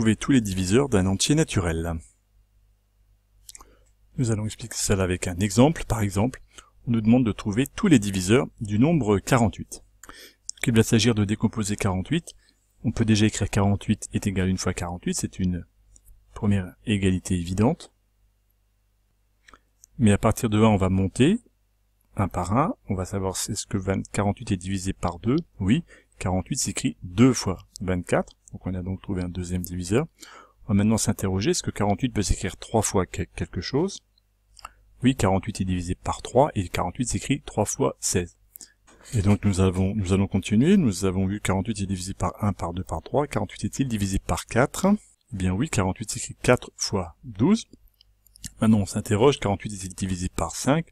trouver tous les diviseurs d'un entier naturel. Nous allons expliquer cela avec un exemple. Par exemple, on nous demande de trouver tous les diviseurs du nombre 48. Il va s'agir de décomposer 48. On peut déjà écrire 48 est égal à 1 fois 48, c'est une première égalité évidente. Mais à partir de 1, on va monter, un par un. On va savoir si ce que 48 est divisé par 2. Oui, 48 s'écrit 2 fois 24. Donc on a donc trouvé un deuxième diviseur. On va maintenant s'interroger, est-ce que 48 peut s'écrire 3 fois quelque chose Oui, 48 est divisé par 3, et 48 s'écrit 3 fois 16. Et donc nous, allons continuer, nous avons vu 48 est divisé par 1, par 2, par 3, 48 est-il divisé par 4 Eh bien oui, 48 s'écrit 4 fois 12. Maintenant on s'interroge, 48 est-il divisé par 5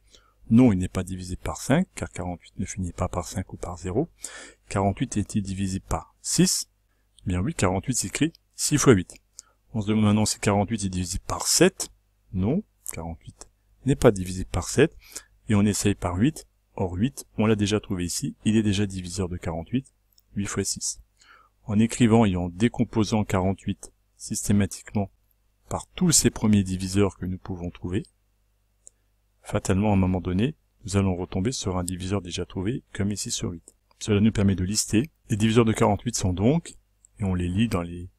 non, il n'est pas divisé par 5, car 48 ne finit pas par 5 ou par 0. 48 est-il divisé par 6 Bien oui, 48 s'écrit 6 fois 8. On se demande maintenant si 48 est divisé par 7. Non, 48 n'est pas divisé par 7. Et on essaye par 8. Or 8, on l'a déjà trouvé ici, il est déjà diviseur de 48, 8 fois 6. En écrivant et en décomposant 48 systématiquement par tous ces premiers diviseurs que nous pouvons trouver, fatalement à un moment donné, nous allons retomber sur un diviseur déjà trouvé, comme ici sur 8. Cela nous permet de lister. Les diviseurs de 48 sont donc et on les lit dans les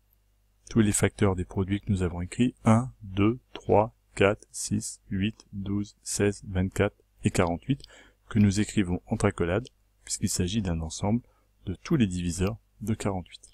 tous les facteurs des produits que nous avons écrits, 1, 2, 3, 4, 6, 8, 12, 16, 24 et 48, que nous écrivons en tracolade puisqu'il s'agit d'un ensemble de tous les diviseurs de 48.